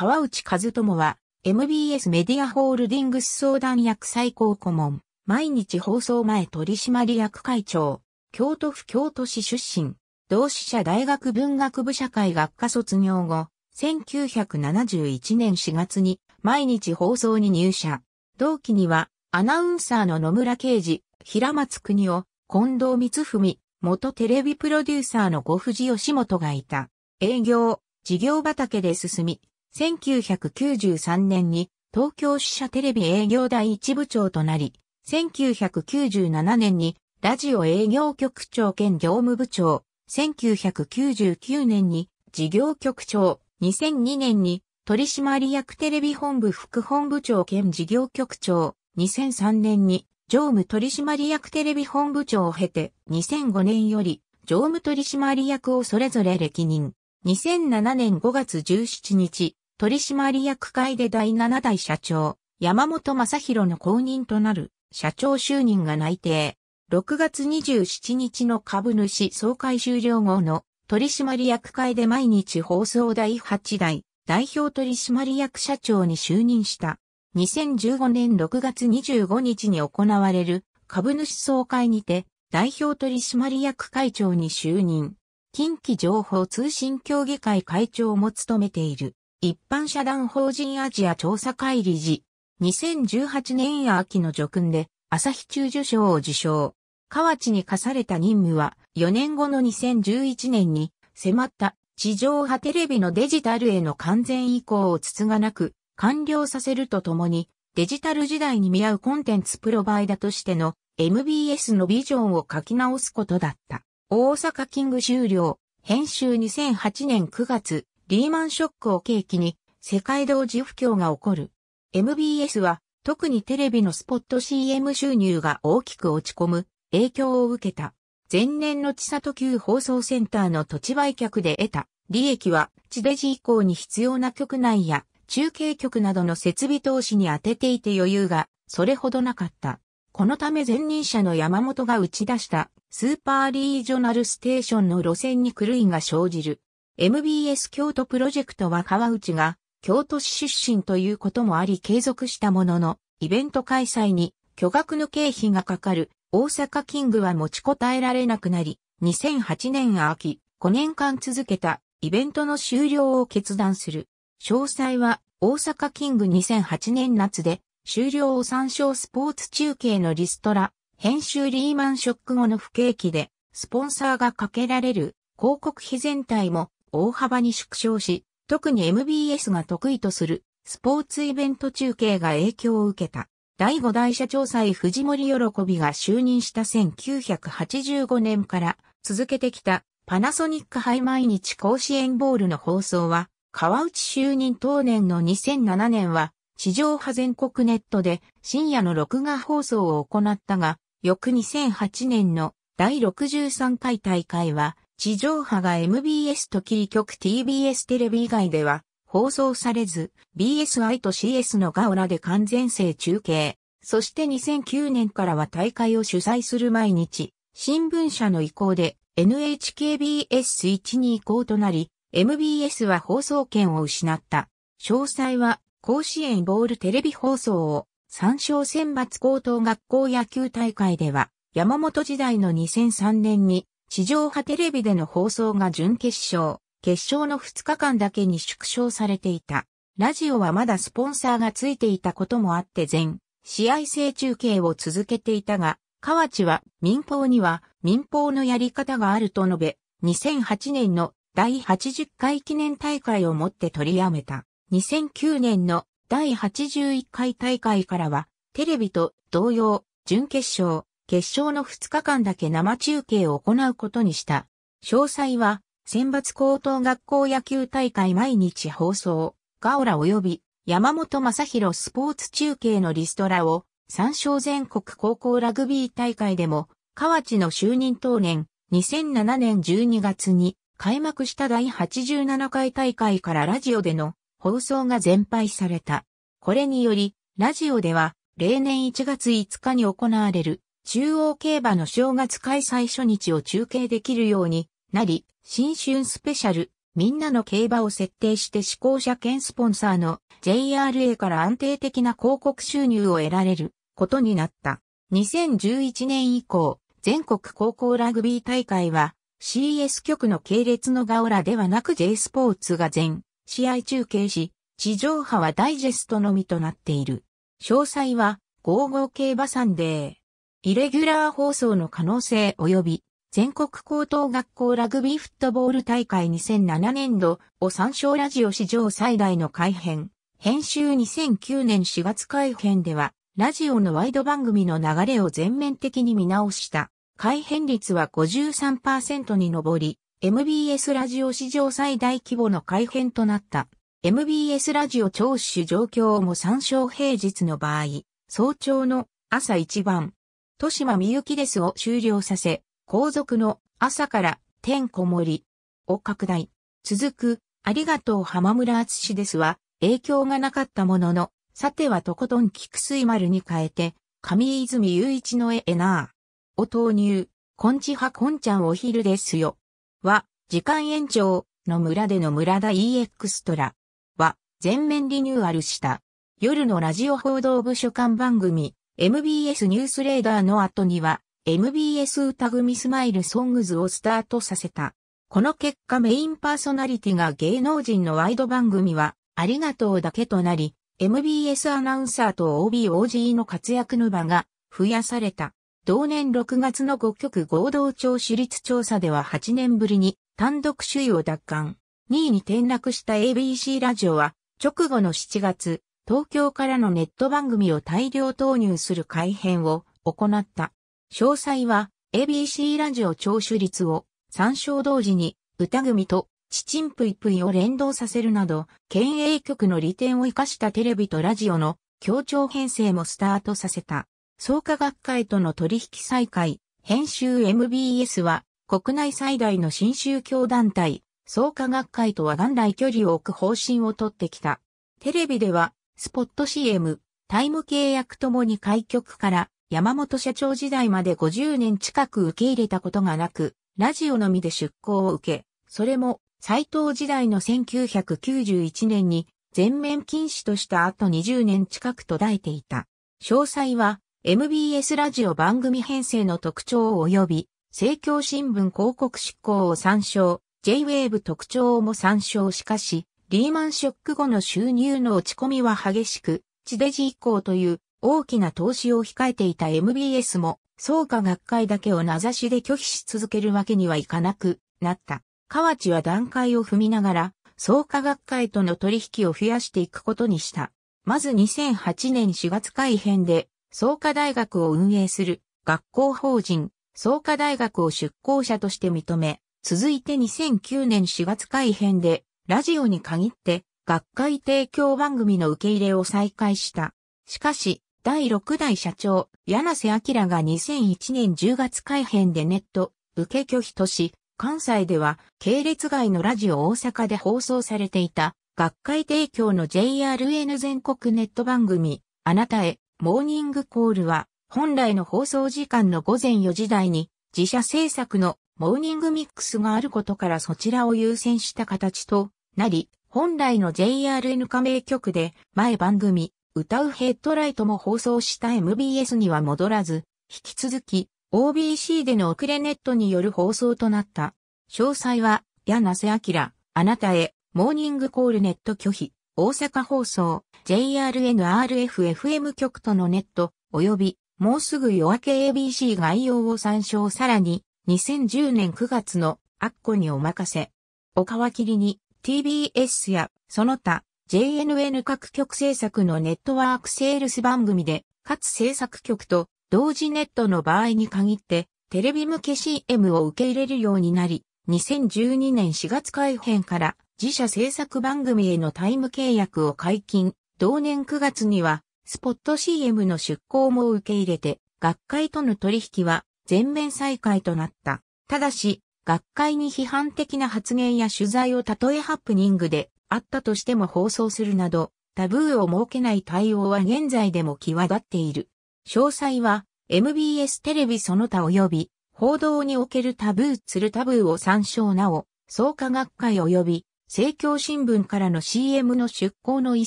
川内和友は、MBS メディアホールディングス相談役最高顧問、毎日放送前取締役会長、京都府京都市出身、同志社大学文学部社会学科卒業後、1971年4月に毎日放送に入社。同期には、アナウンサーの野村啓治、平松国夫、近藤光文、元テレビプロデューサーの小藤義元がいた。営業、事業畑で進み、1993年に東京支社テレビ営業第一部長となり、1997年にラジオ営業局長兼業務部長、1999年に事業局長、2002年に取締役テレビ本部副本部長兼事業局長、2003年に常務取締役テレビ本部長を経て、2005年より常務取締役をそれぞれ歴任。2007年5月17日、取締役会で第7代社長、山本正宏の後任となる社長就任が内定。6月27日の株主総会終了後の取締役会で毎日放送第8代代表取締役社長に就任した。2015年6月25日に行われる株主総会にて代表取締役会長に就任。近畿情報通信協議会会長も務めている、一般社団法人アジア調査会理事、2018年秋の叙勲で、朝日中受賞を受賞。河内に課された任務は、4年後の2011年に、迫った地上波テレビのデジタルへの完全移行をつつがなく、完了させるとともに、デジタル時代に見合うコンテンツプロバイダとしての MBS のビジョンを書き直すことだった。大阪キング終了、編集2008年9月、リーマンショックを契機に、世界同時不況が起こる。MBS は、特にテレビのスポット CM 収入が大きく落ち込む、影響を受けた。前年の千里旧放送センターの土地売却で得た、利益は、地デジ以降に必要な局内や、中継局などの設備投資に当てていて余裕が、それほどなかった。このため前任者の山本が打ち出したスーパーリージョナルステーションの路線に狂いが生じる。MBS 京都プロジェクトは川内が京都市出身ということもあり継続したものの、イベント開催に巨額の経費がかかる大阪キングは持ちこたえられなくなり、2008年秋、5年間続けたイベントの終了を決断する。詳細は大阪キング2008年夏で終了を参照スポーツ中継のリストラ、編集リーマンショック後の不景気で、スポンサーがかけられる広告費全体も大幅に縮小し、特に MBS が得意とするスポーツイベント中継が影響を受けた。第5代社長祭藤森喜びが就任した1985年から続けてきたパナソニック杯毎日甲子園ボールの放送は、川内就任当年の2007年は、地上波全国ネットで深夜の録画放送を行ったが、翌2008年の第63回大会は、地上波が MBS とキー局 TBS テレビ以外では放送されず、BSI と CS のガオラで完全制中継。そして2009年からは大会を主催する毎日、新聞社の意向で NHKBS1 に移行となり、MBS は放送権を失った。詳細は甲子園ボールテレビ放送を参照選抜高等学校野球大会では、山本時代の2003年に、地上波テレビでの放送が準決勝、決勝の2日間だけに縮小されていた。ラジオはまだスポンサーがついていたこともあって全、試合制中継を続けていたが、河内は民放には民放のやり方があると述べ、2008年の第80回記念大会をもって取りやめた。2009年の第81回大会からは、テレビと同様、準決勝、決勝の2日間だけ生中継を行うことにした。詳細は、選抜高等学校野球大会毎日放送、ガオラ及び山本正宏スポーツ中継のリストラを、参照全国高校ラグビー大会でも、河内の就任当年、2007年12月に開幕した第87回大会からラジオでの放送が全廃された。これにより、ラジオでは、例年1月5日に行われる、中央競馬の正月開催初日を中継できるようになり、新春スペシャル、みんなの競馬を設定して試行者兼スポンサーの JRA から安定的な広告収入を得られることになった。2011年以降、全国高校ラグビー大会は CS 局の系列のガオラではなく J スポーツが全試合中継し、地上波はダイジェストのみとなっている。詳細は、55競馬サンデー。イレギュラー放送の可能性及び、全国高等学校ラグビーフットボール大会2007年度を参照ラジオ史上最大の改編。編集2009年4月改編では、ラジオのワイド番組の流れを全面的に見直した。改編率は53%に上り、MBS ラジオ史上最大規模の改編となった。MBS ラジオ聴取状況も参照平日の場合、早朝の朝一番、豊島みゆきですを終了させ、後続の朝から天こもりを拡大。続く、ありがとう浜村厚ですは、影響がなかったものの、さてはとことん菊水丸に変えて、上泉雄一のエナーを投入、こんちはこんちゃんお昼ですよ。は、時間延長の村での村田 E x トラは、全面リニューアルした。夜のラジオ報道部所管番組、MBS ニュースレーダーの後には、MBS 歌組スマイルソングズをスタートさせた。この結果メインパーソナリティが芸能人のワイド番組は、ありがとうだけとなり、MBS アナウンサーと OBOG の活躍の場が増やされた。同年6月の5局合同庁私立調査では8年ぶりに単独首位を奪還。2位に転落した ABC ラジオは、直後の7月、東京からのネット番組を大量投入する改編を行った。詳細は、ABC ラジオ聴取率を参照同時に歌組とチチンプイプイを連動させるなど、県営局の利点を活かしたテレビとラジオの協調編成もスタートさせた。創価学会との取引再開、編集 MBS は、国内最大の新宗教団体、創価学会とは元来距離を置く方針をとってきた。テレビでは、スポット CM、タイム契約ともに開局から、山本社長時代まで50年近く受け入れたことがなく、ラジオのみで出向を受け、それも、斎藤時代の1991年に、全面禁止とした後20年近く途絶えていた。詳細は、MBS ラジオ番組編成の特徴及び、政教新聞広告執行を参照、J-Wave 特徴も参照しかし、リーマンショック後の収入の落ち込みは激しく、地デジ以降という大きな投資を控えていた MBS も、創価学会だけを名指しで拒否し続けるわけにはいかなくなった。河内は段階を踏みながら、創価学会との取引を増やしていくことにした。まず2008年4月改編で、創価大学を運営する学校法人、創価大学を出向者として認め、続いて2009年4月改編で、ラジオに限って、学会提供番組の受け入れを再開した。しかし、第6代社長、柳瀬明が2001年10月改編でネット、受け拒否とし、関西では、系列外のラジオ大阪で放送されていた、学会提供の JRN 全国ネット番組、あなたへ、モーニングコールは、本来の放送時間の午前4時台に、自社制作のモーニングミックスがあることからそちらを優先した形となり、本来の JRN 加盟局で、前番組、歌うヘッドライトも放送した MBS には戻らず、引き続き、OBC での遅れネットによる放送となった。詳細は、柳瀬明、あなたへ、モーニングコールネット拒否。大阪放送、JRNRFFM 局とのネット、及び、もうすぐ夜明け ABC 概要を参照さらに、2010年9月の、アッコにお任せ。お皮切りに、TBS や、その他、JNN 各局制作のネットワークセールス番組で、かつ制作局と、同時ネットの場合に限って、テレビ向け CM を受け入れるようになり、2012年4月改編から、自社制作番組へのタイム契約を解禁、同年9月には、スポット CM の出稿も受け入れて、学会との取引は全面再開となった。ただし、学会に批判的な発言や取材をたとえハプニングであったとしても放送するなど、タブーを設けない対応は現在でも際立っている。詳細は、MBS テレビその他及び、報道におけるタブー、ツルタブーを参照なお、創価学会及び、政教新聞からの CM の出稿の一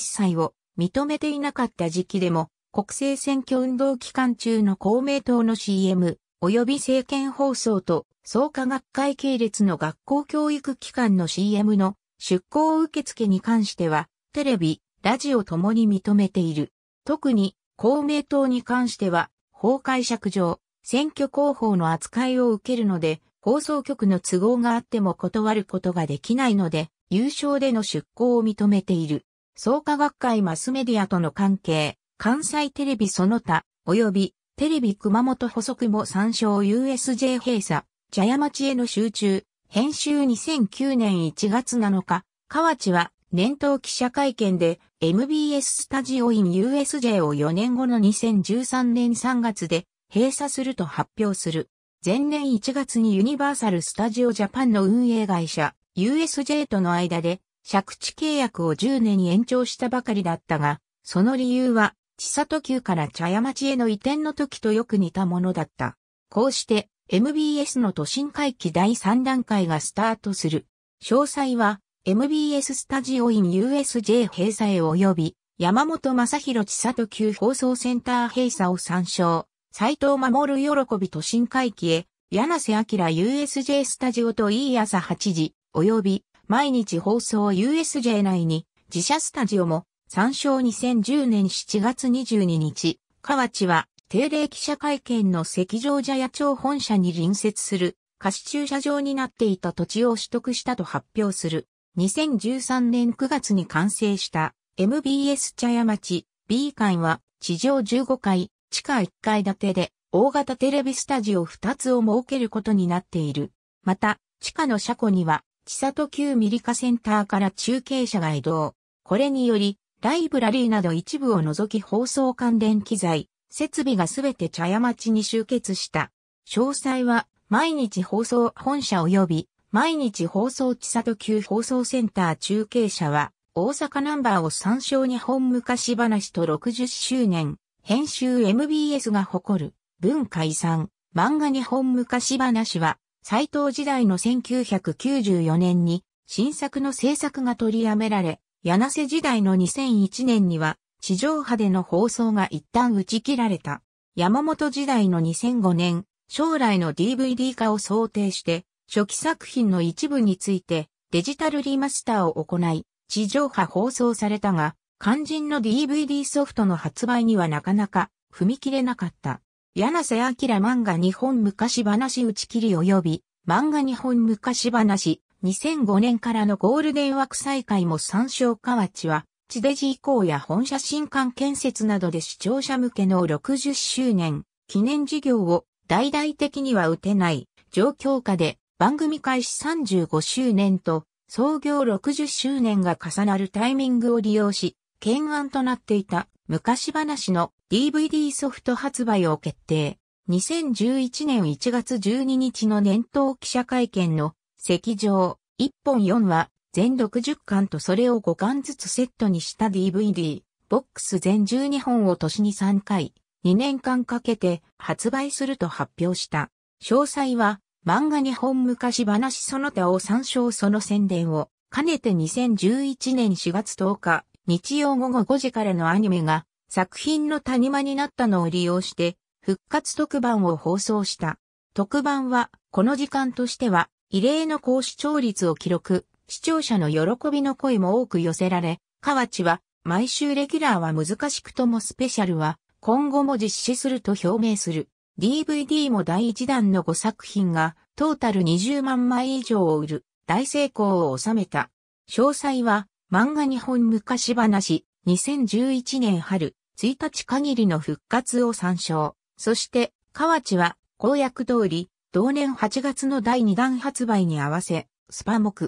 切を認めていなかった時期でも、国政選挙運動期間中の公明党の CM、及び政見放送と創価学会系列の学校教育機関の CM の出向受付に関しては、テレビ、ラジオともに認めている。特に、公明党に関しては、法解釈上、選挙広報の扱いを受けるので、放送局の都合があっても断ることができないので、優勝での出向を認めている。創価学会マスメディアとの関係、関西テレビその他、及びテレビ熊本補足も参照 USJ 閉鎖、茶屋町への集中、編集2009年1月7日、河内は年頭記者会見で MBS スタジオイン USJ を4年後の2013年3月で閉鎖すると発表する。前年1月にユニバーサル・スタジオ・ジャパンの運営会社、USJ との間で借地契約を10年に延長したばかりだったが、その理由は、千里急から茶屋町への移転の時とよく似たものだった。こうして、MBS の都心回帰第3段階がスタートする。詳細は、MBS スタジオイン USJ 閉鎖へ及び、山本正宏千里急放送センター閉鎖を参照。斎藤守喜び都心回帰へ、柳瀬明 USJ スタジオといい朝8時。及び毎日放送 USJ 内に自社スタジオも参照2010年7月22日、河内は定例記者会見の赤上茶屋町本社に隣接する貸駐車場になっていた土地を取得したと発表する。2013年9月に完成した MBS 茶屋町 B 館は地上15階、地下1階建てで大型テレビスタジオ2つを設けることになっている。また、地下の車庫には千里旧ミリカセンターから中継車が移動。これにより、ライブラリーなど一部を除き放送関連機材、設備がすべて茶屋町に集結した。詳細は、毎日放送本社及び、毎日放送千里旧放送センター中継車は、大阪ナンバーを参照日本昔話と60周年、編集 MBS が誇る、文化遺産、漫画日本昔話は、斎藤時代の1994年に新作の制作が取りやめられ、柳瀬時代の2001年には地上波での放送が一旦打ち切られた。山本時代の2005年、将来の DVD 化を想定して、初期作品の一部についてデジタルリマスターを行い、地上波放送されたが、肝心の DVD ソフトの発売にはなかなか踏み切れなかった。柳瀬明漫画日本昔話打ち切り及び、漫画日本昔話、2005年からのゴールデン枠再開も参照河内は、地デジ移行や本社新館建設などで視聴者向けの60周年、記念事業を大々的には打てない、状況下で番組開始35周年と創業60周年が重なるタイミングを利用し、懸案となっていた昔話の DVD ソフト発売を決定。2011年1月12日の年頭記者会見の席上1本4話全60巻とそれを5巻ずつセットにした DVD ボックス全12本を年に3回2年間かけて発売すると発表した。詳細は漫画日本昔話その他を参照その宣伝を兼ねて2011年4月10日日曜午後5時からのアニメが作品の谷間になったのを利用して、復活特番を放送した。特番は、この時間としては、異例の高視聴率を記録、視聴者の喜びの声も多く寄せられ、河内は、毎週レギュラーは難しくともスペシャルは、今後も実施すると表明する。DVD も第1弾の5作品が、トータル20万枚以上を売る、大成功を収めた。詳細は、漫画日本昔話、2011年春、1日限りの復活を参照。そして、河内は公約通り、同年8月の第2弾発売に合わせ、スパ目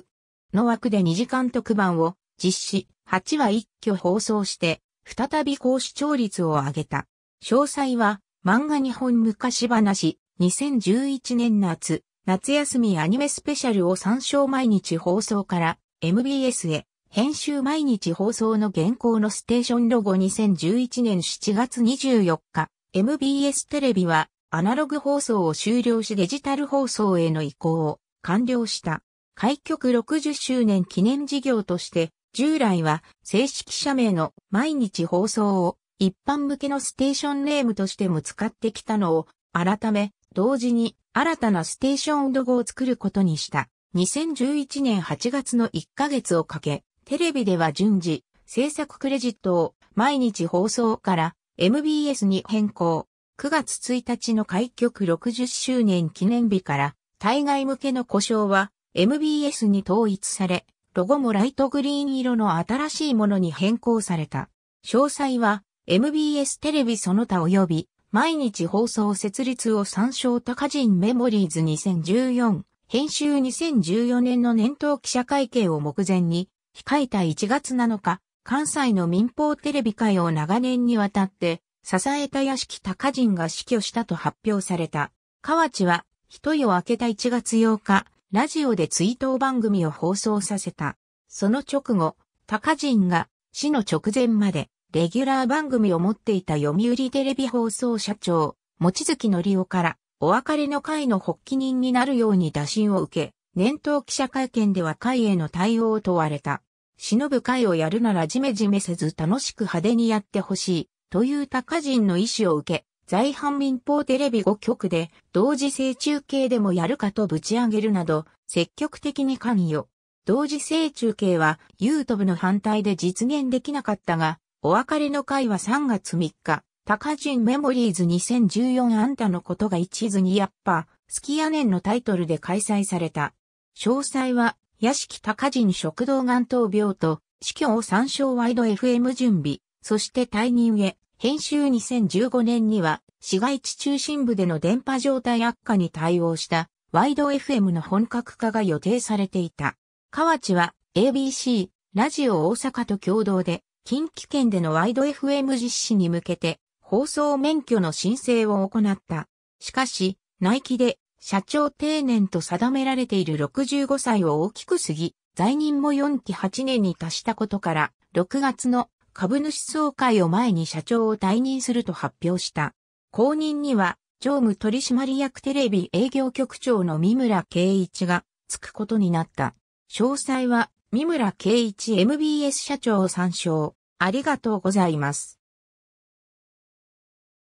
の枠で2時間特番を実施、8話一挙放送して、再び高視聴率を上げた。詳細は、漫画日本昔話、2011年夏、夏休みアニメスペシャルを参照毎日放送から MBS へ。編集毎日放送の現行のステーションロゴ2011年7月24日、MBS テレビはアナログ放送を終了しデジタル放送への移行を完了した。開局60周年記念事業として、従来は正式社名の毎日放送を一般向けのステーションネームとしても使ってきたのを改め、同時に新たなステーションロゴを作ることにした。2011年8月の1ヶ月をかけ、テレビでは順次、制作クレジットを毎日放送から MBS に変更。9月1日の開局60周年記念日から対外向けの故障は MBS に統一され、ロゴもライトグリーン色の新しいものに変更された。詳細は MBS テレビその他及び毎日放送設立を参照高人メモリーズ2014編集2014年の年頭記者会見を目前に控えた1月7日、関西の民放テレビ界を長年にわたって、支えた屋敷高人が死去したと発表された。河内は、一夜明けた1月8日、ラジオで追悼番組を放送させた。その直後、高人が死の直前まで、レギュラー番組を持っていた読売テレビ放送社長、望月のりおから、お別れの会の発起人になるように打診を受け、年頭記者会見では会への対応を問われた。忍ぶ会をやるならじめじめせず楽しく派手にやってほしい、という高人の意思を受け、在阪民放テレビ5局で同時性中継でもやるかとぶち上げるなど、積極的に関与。同時性中継は YouTube の反対で実現できなかったが、お別れの会は3月3日、高人メモリーズ2014あんたのことが一途にやっぱ、好きやネンのタイトルで開催された。詳細は、屋敷高人食道眼頭病と、死去を参照ワイド FM 準備、そして退任へ、編集2015年には、市街地中心部での電波状態悪化に対応した、ワイド FM の本格化が予定されていた。河内は、ABC、ラジオ大阪と共同で、近畿圏でのワイド FM 実施に向けて、放送免許の申請を行った。しかし、内規で社長定年と定められている65歳を大きく過ぎ、在任も4期8年に達したことから、6月の株主総会を前に社長を退任すると発表した。後任には、常務取締役テレビ営業局長の三村圭一がつくことになった。詳細は、三村圭一 MBS 社長を参照。ありがとうございます。